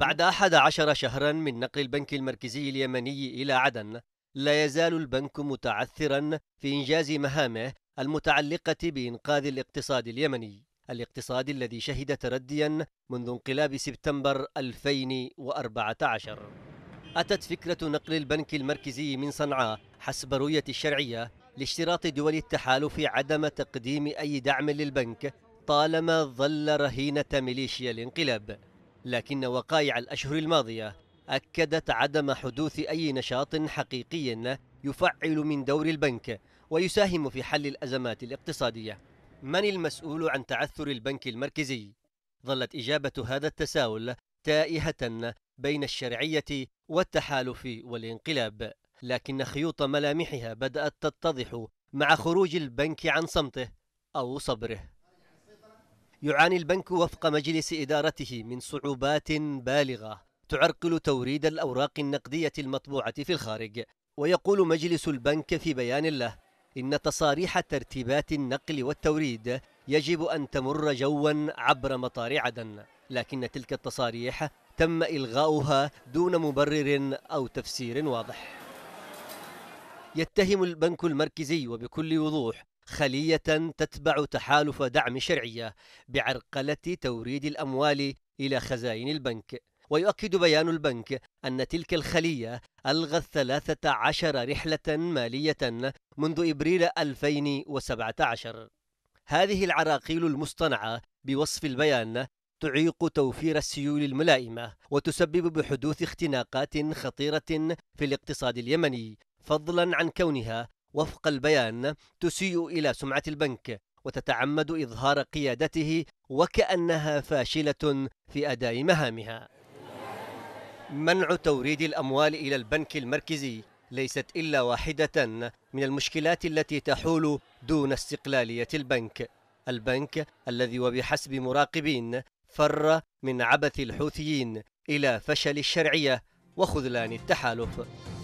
بعد أحد عشر شهرا من نقل البنك المركزي اليمني إلى عدن لا يزال البنك متعثرا في إنجاز مهامه المتعلقة بإنقاذ الاقتصاد اليمني الاقتصاد الذي شهد ترديا منذ انقلاب سبتمبر 2014 أتت فكرة نقل البنك المركزي من صنعاء حسب رؤية الشرعية لاشتراط دول التحالف عدم تقديم أي دعم للبنك طالما ظل رهينة ميليشيا الانقلاب لكن وقائع الأشهر الماضية أكدت عدم حدوث أي نشاط حقيقي يفعل من دور البنك ويساهم في حل الأزمات الاقتصادية من المسؤول عن تعثر البنك المركزي؟ ظلت إجابة هذا التساؤل تائهة بين الشرعية والتحالف والانقلاب لكن خيوط ملامحها بدأت تتضح مع خروج البنك عن صمته أو صبره يعاني البنك وفق مجلس إدارته من صعوبات بالغة تعرقل توريد الأوراق النقدية المطبوعة في الخارج ويقول مجلس البنك في بيان له إن تصاريح ترتيبات النقل والتوريد يجب أن تمر جوا عبر مطار عدن لكن تلك التصاريح تم إلغاؤها دون مبرر أو تفسير واضح يتهم البنك المركزي وبكل وضوح خلية تتبع تحالف دعم شرعية بعرقلة توريد الأموال إلى خزائن البنك ويؤكد بيان البنك أن تلك الخلية ألغت 13 رحلة مالية منذ إبريل 2017 هذه العراقيل المصطنعة بوصف البيان تعيق توفير السيول الملائمة وتسبب بحدوث اختناقات خطيرة في الاقتصاد اليمني فضلا عن كونها وفق البيان تسيء إلى سمعة البنك وتتعمد إظهار قيادته وكأنها فاشلة في أداء مهامها منع توريد الأموال إلى البنك المركزي ليست إلا واحدة من المشكلات التي تحول دون استقلالية البنك البنك الذي وبحسب مراقبين فر من عبث الحوثيين إلى فشل الشرعية وخذلان التحالف